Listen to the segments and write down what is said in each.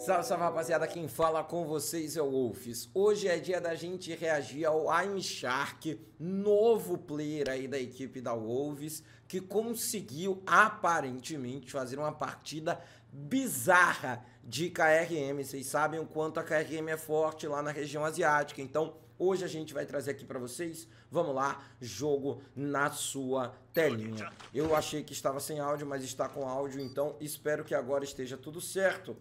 Salve, salve rapaziada, quem fala com vocês é o Wolfs. Hoje é dia da gente reagir ao I'm Shark, novo player aí da equipe da Wolves, que conseguiu aparentemente fazer uma partida bizarra de KRM. Vocês sabem o quanto a KRM é forte lá na região asiática, então hoje a gente vai trazer aqui para vocês. Vamos lá, jogo na sua telinha. Eu achei que estava sem áudio, mas está com áudio, então espero que agora esteja tudo certo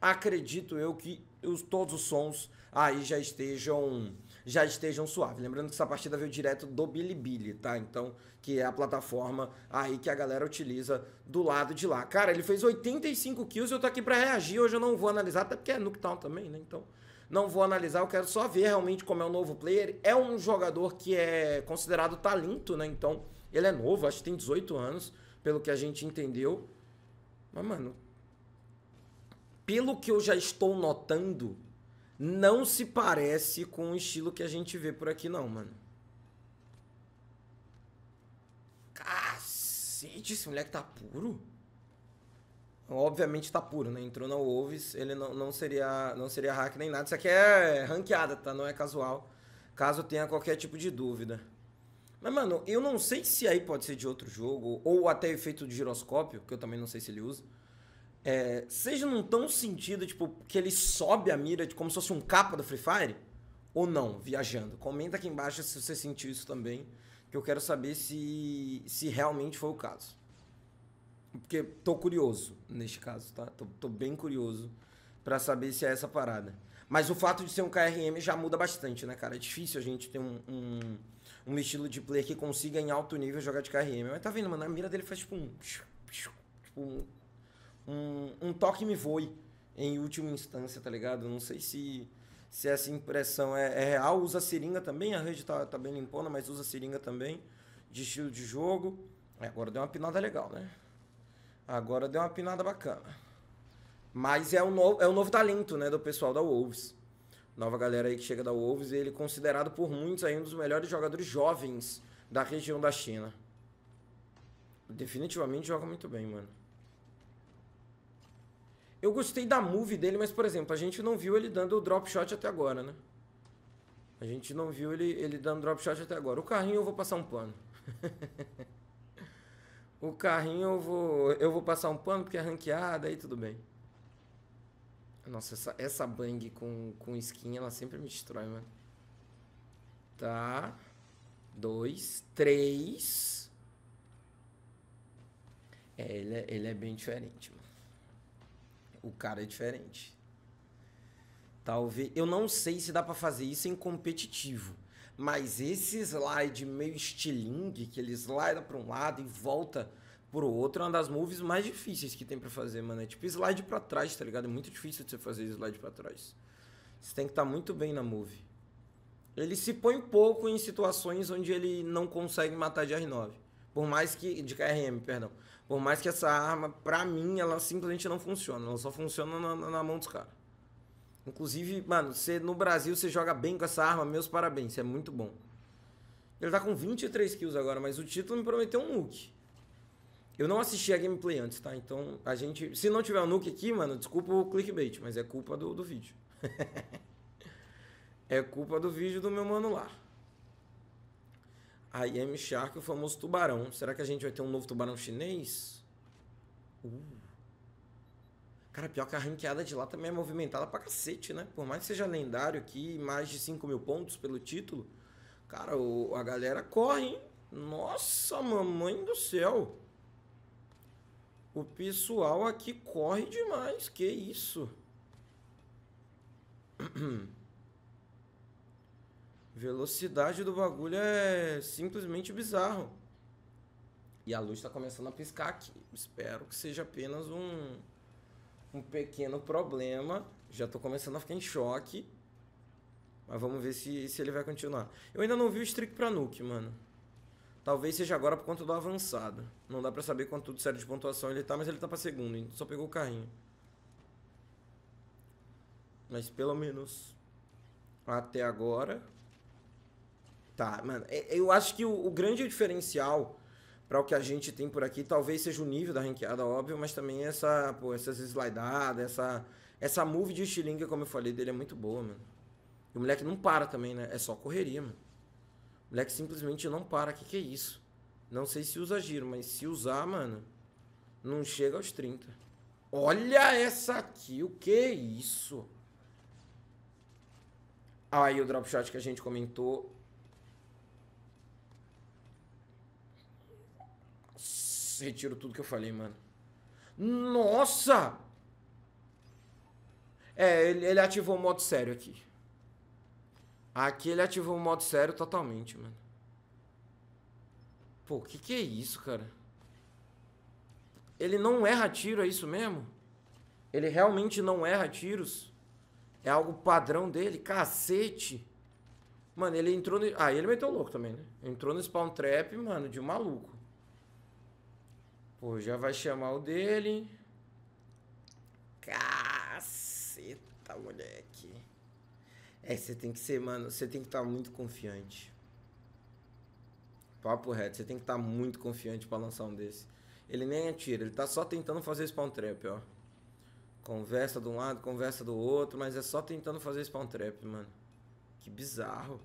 acredito eu que os, todos os sons aí já estejam já estejam suaves. Lembrando que essa partida veio direto do Bilibili, tá? Então, que é a plataforma aí que a galera utiliza do lado de lá. Cara, ele fez 85 kills e eu tô aqui para reagir. Hoje eu não vou analisar, até porque é Nuketown também, né? Então, não vou analisar, eu quero só ver realmente como é o novo player. É um jogador que é considerado talento, né? Então, ele é novo, acho que tem 18 anos, pelo que a gente entendeu. Mas, mano, pelo que eu já estou notando, não se parece com o estilo que a gente vê por aqui, não, mano. Cacete, esse moleque tá puro. Obviamente tá puro, né? Entrou na Wolves, ele não, não, seria, não seria hack nem nada. Isso aqui é ranqueada, tá? Não é casual. Caso tenha qualquer tipo de dúvida. Mas, mano, eu não sei se aí pode ser de outro jogo, ou até efeito de giroscópio, que eu também não sei se ele usa. É, vocês não estão sentindo, tipo, que ele sobe a mira de, como se fosse um capa do Free Fire? Ou não, viajando? Comenta aqui embaixo se você sentiu isso também, que eu quero saber se, se realmente foi o caso. Porque tô curioso neste caso, tá? Tô, tô bem curioso para saber se é essa parada. Mas o fato de ser um KRM já muda bastante, né, cara? É difícil a gente ter um, um, um estilo de player que consiga em alto nível jogar de KRM. Mas tá vendo, mano? A mira dele faz tipo um. Tipo um um, um toque me voe em última instância, tá ligado? Não sei se, se essa impressão é, é real. Usa seringa também, a rede tá, tá bem limpona, mas usa seringa também, de estilo de jogo. Agora deu uma pinada legal, né? Agora deu uma pinada bacana. Mas é o, novo, é o novo talento, né, do pessoal da Wolves. Nova galera aí que chega da Wolves, ele é considerado por muitos aí um dos melhores jogadores jovens da região da China. Definitivamente joga muito bem, mano. Eu gostei da move dele, mas, por exemplo, a gente não viu ele dando o drop shot até agora, né? A gente não viu ele, ele dando drop shot até agora. O carrinho eu vou passar um pano. o carrinho eu vou, eu vou passar um pano porque é ranqueada, aí tudo bem. Nossa, essa, essa bang com, com skin, ela sempre me destrói, mano. Tá. Dois, três. É, ele, é, ele é bem diferente, mano. O cara é diferente. Talvez. Eu não sei se dá para fazer isso em competitivo. Mas esse slide meio estilingue, que ele slida para um lado e volta pro outro, é uma das moves mais difíceis que tem para fazer, mano. É tipo slide para trás, tá ligado? É muito difícil de você fazer slide para trás. Você tem que estar tá muito bem na move. Ele se põe pouco em situações onde ele não consegue matar de R9. Por mais que. De KRM, perdão. Por mais que essa arma, pra mim, ela simplesmente não funciona. Ela só funciona na, na mão dos caras. Inclusive, mano, você, no Brasil você joga bem com essa arma, meus parabéns, é muito bom. Ele tá com 23 kills agora, mas o título me prometeu um nuke. Eu não assisti a gameplay antes, tá? Então, a gente... Se não tiver um nuke aqui, mano, desculpa o clickbait, mas é culpa do, do vídeo. é culpa do vídeo do meu mano lá. A Yem Shark, o famoso tubarão. Será que a gente vai ter um novo tubarão chinês? Uh. Cara, pior que a ranqueada de lá também é movimentada pra cacete, né? Por mais que seja lendário aqui, mais de 5 mil pontos pelo título. Cara, o, a galera corre, hein? Nossa, mamãe do céu! O pessoal aqui corre demais, que isso? velocidade do bagulho é simplesmente bizarro. E a luz está começando a piscar aqui. Espero que seja apenas um, um pequeno problema. Já estou começando a ficar em choque. Mas vamos ver se, se ele vai continuar. Eu ainda não vi o streak para nuke, mano. Talvez seja agora por conta do avançado. Não dá pra saber quanto de série de pontuação ele tá, mas ele tá pra segundo, hein? Só pegou o carrinho. Mas pelo menos até agora Tá, mano. É, eu acho que o, o grande diferencial para o que a gente tem por aqui, talvez seja o nível da ranqueada, óbvio, mas também essa, pô, essas slidadas, essa, essa move de estilinga, como eu falei, dele é muito boa, mano. E o moleque não para também, né? É só correria, mano. O moleque simplesmente não para. Que que é isso? Não sei se usa giro, mas se usar, mano, não chega aos 30. Olha essa aqui, o que é isso? Aí o drop shot que a gente comentou retiro tudo que eu falei, mano. Nossa! É, ele, ele ativou o modo sério aqui. Aqui ele ativou o modo sério totalmente, mano. Pô, que que é isso, cara? Ele não erra tiro, é isso mesmo? Ele realmente não erra tiros? É algo padrão dele? Cacete! Mano, ele entrou no... Ah, ele é meteu louco também, né? Entrou no spawn trap, mano, de um maluco. Pô, já vai chamar o dele. Caceta, moleque. É, você tem que ser, mano, você tem que estar tá muito confiante. Papo reto, você tem que estar tá muito confiante para lançar um desse. Ele nem atira, ele tá só tentando fazer spawn trap, ó. Conversa de um lado, conversa do outro, mas é só tentando fazer spawn trap, mano. Que bizarro.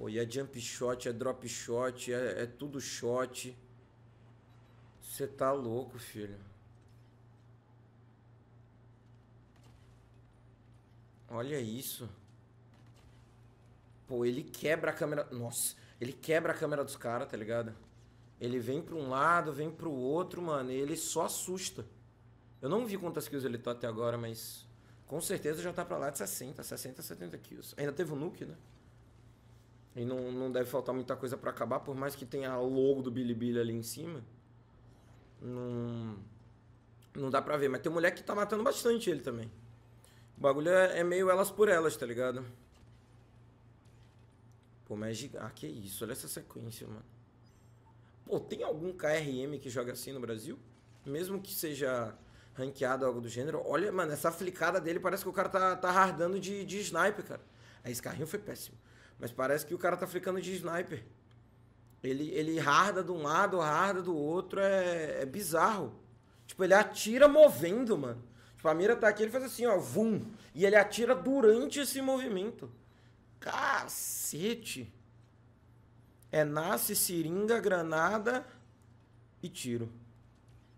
Pô, e é jump shot, é drop shot, é, é tudo shot. Você tá louco, filho. Olha isso. Pô, ele quebra a câmera... Nossa, ele quebra a câmera dos caras, tá ligado? Ele vem pra um lado, vem pro outro, mano, e ele só assusta. Eu não vi quantas kills ele tá até agora, mas... Com certeza já tá pra lá de 60, 60, 70 kills. Ainda teve o um nuke, né? E não, não deve faltar muita coisa para acabar, por mais que tenha logo do Bilibili ali em cima. Não, não dá pra ver. Mas tem mulher que tá matando bastante ele também. O bagulho é, é, meio elas por elas, tá ligado? Pô, mas é gigante. Ah, que isso. Olha essa sequência, mano. Pô, tem algum KRM que joga assim no Brasil? Mesmo que seja ranqueado algo do gênero. Olha, mano, essa flicada dele parece que o cara tá, tá hardando de, de sniper, cara. esse carrinho foi péssimo. Mas parece que o cara tá ficando de sniper. Ele, ele harda de um lado, harda do outro, é, é bizarro. Tipo, ele atira movendo, mano. Tipo, a mira tá aqui, ele faz assim, ó, vum. E ele atira durante esse movimento. Cacete! É nasce, seringa, granada e tiro.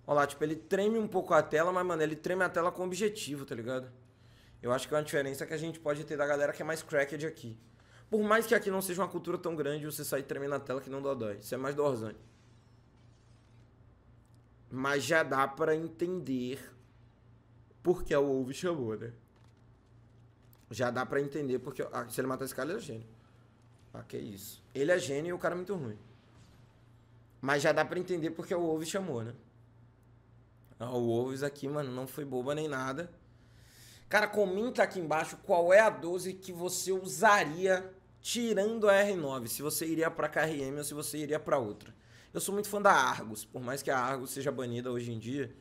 Olha lá, tipo, ele treme um pouco a tela, mas, mano, ele treme a tela com objetivo, tá ligado? Eu acho que é uma diferença que a gente pode ter da galera que é mais cracked aqui. Por mais que aqui não seja uma cultura tão grande, você sair tremendo na tela que não dá dói. Isso é mais do Mas já dá para entender porque o Wolves chamou, né? Já dá para entender porque ah, se ele matar esse cara, ele é gênio. Ah, que isso. Ele é gênio e o cara é muito ruim. Mas já dá para entender porque o Wolves chamou, né? Ah, o Wolves aqui, mano, não foi boba nem nada. Cara, comenta aqui embaixo qual é a 12 que você usaria tirando a R9, se você iria para KRM ou se você iria para outra. Eu sou muito fã da Argos, por mais que a Argos seja banida hoje em dia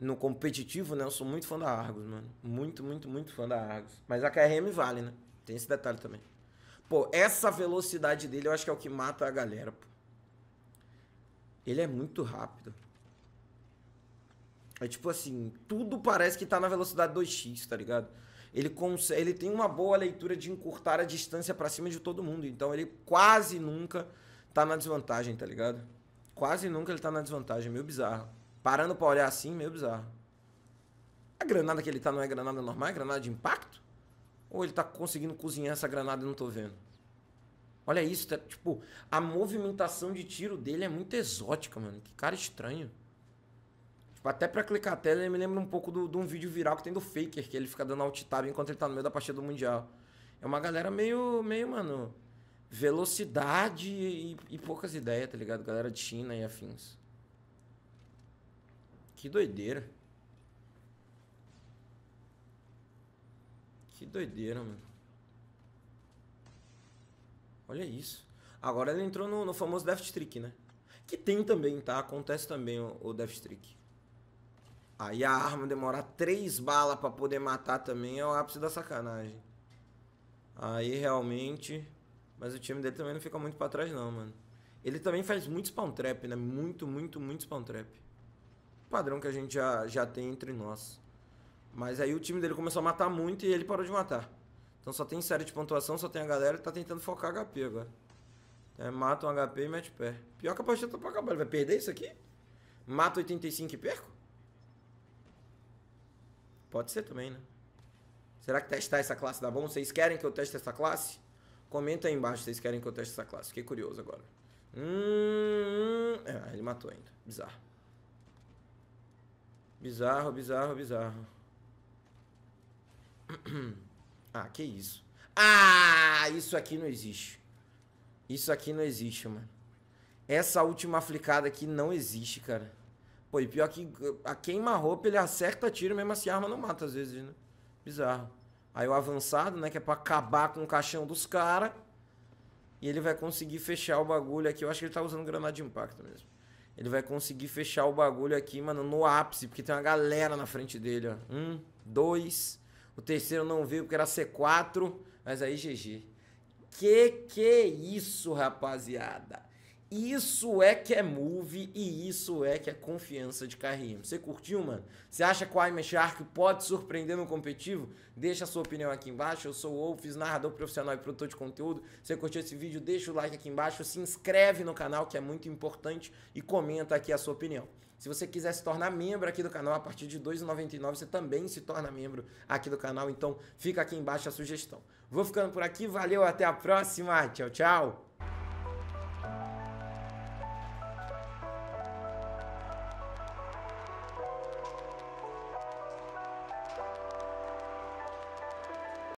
no competitivo, né? Eu sou muito fã da Argos, mano. Muito, muito, muito fã da Argos. Mas a KRM vale, né? Tem esse detalhe também. Pô, essa velocidade dele eu acho que é o que mata a galera, pô. Ele é muito rápido. É tipo assim, tudo parece que tá na velocidade 2x, tá ligado? ele, consegue, ele tem uma boa leitura de encurtar a distância para cima de todo mundo. Então ele quase nunca tá na desvantagem, tá ligado? Quase nunca ele tá na desvantagem, meio bizarro. Parando pra olhar assim, meio bizarro. A granada que ele tá não é granada normal, é granada de impacto? Ou ele tá conseguindo cozinhar essa granada e não tô vendo? Olha isso, tá, tipo, a movimentação de tiro dele é muito exótica, mano. Que cara estranho. Até pra clicar a tela, ele me lembra um pouco de um vídeo viral que tem do Faker, que ele fica dando alt tab enquanto ele tá no meio da partida do Mundial. É uma galera meio, meio mano, velocidade e, e poucas ideias, tá ligado? Galera de China e afins. Que doideira. Que doideira, mano. Olha isso. Agora ele entrou no, no famoso Death Trick, né? Que tem também, tá? Acontece também o, o Death Trick. Aí a arma demorar três balas para poder matar também é o ápice da sacanagem. Aí realmente. Mas o time dele também não fica muito para trás, não, mano. Ele também faz muito spawn trap, né? Muito, muito, muito spawn trap. Padrão que a gente já, já tem entre nós. Mas aí o time dele começou a matar muito e ele parou de matar. Então só tem série de pontuação, só tem a galera que tá tentando focar HP agora. É, mata um HP e mete pé. Pior que a partida tá pra acabar. Ele vai perder isso aqui? Mata 85 e perco? Pode ser também, né? Será que testar essa classe dá bom? Vocês querem que eu teste essa classe? Comenta aí embaixo se vocês querem que eu teste essa classe. Fiquei curioso agora. Hum, é, ele matou ainda. Bizarro. Bizarro, bizarro, bizarro. Ah, que isso. Ah, isso aqui não existe. Isso aqui não existe, mano. Essa última aplicada aqui não existe, cara. Pô, e pior que a queima-roupa ele acerta tiro, mesmo assim a arma não mata às vezes, né? Bizarro. Aí o avançado, né, que é pra acabar com o caixão dos caras. E ele vai conseguir fechar o bagulho aqui. Eu acho que ele tá usando granada de impacto mesmo. Ele vai conseguir fechar o bagulho aqui, mano, no ápice, porque tem uma galera na frente dele, ó. Um, dois. O terceiro não veio porque era C4. Mas aí, GG. Que que é isso, rapaziada? Isso é que é move e isso é que é confiança de carrinho. Você curtiu, mano? Você acha que o Aime Shark pode surpreender no competitivo? Deixa a sua opinião aqui embaixo. Eu sou o Wolfs, narrador profissional e produtor de conteúdo. Se você curtiu esse vídeo, deixa o like aqui embaixo, se inscreve no canal que é muito importante e comenta aqui a sua opinião. Se você quiser se tornar membro aqui do canal a partir de R$ 2,99, você também se torna membro aqui do canal. Então fica aqui embaixo a sugestão. Vou ficando por aqui, valeu, até a próxima. Tchau, tchau.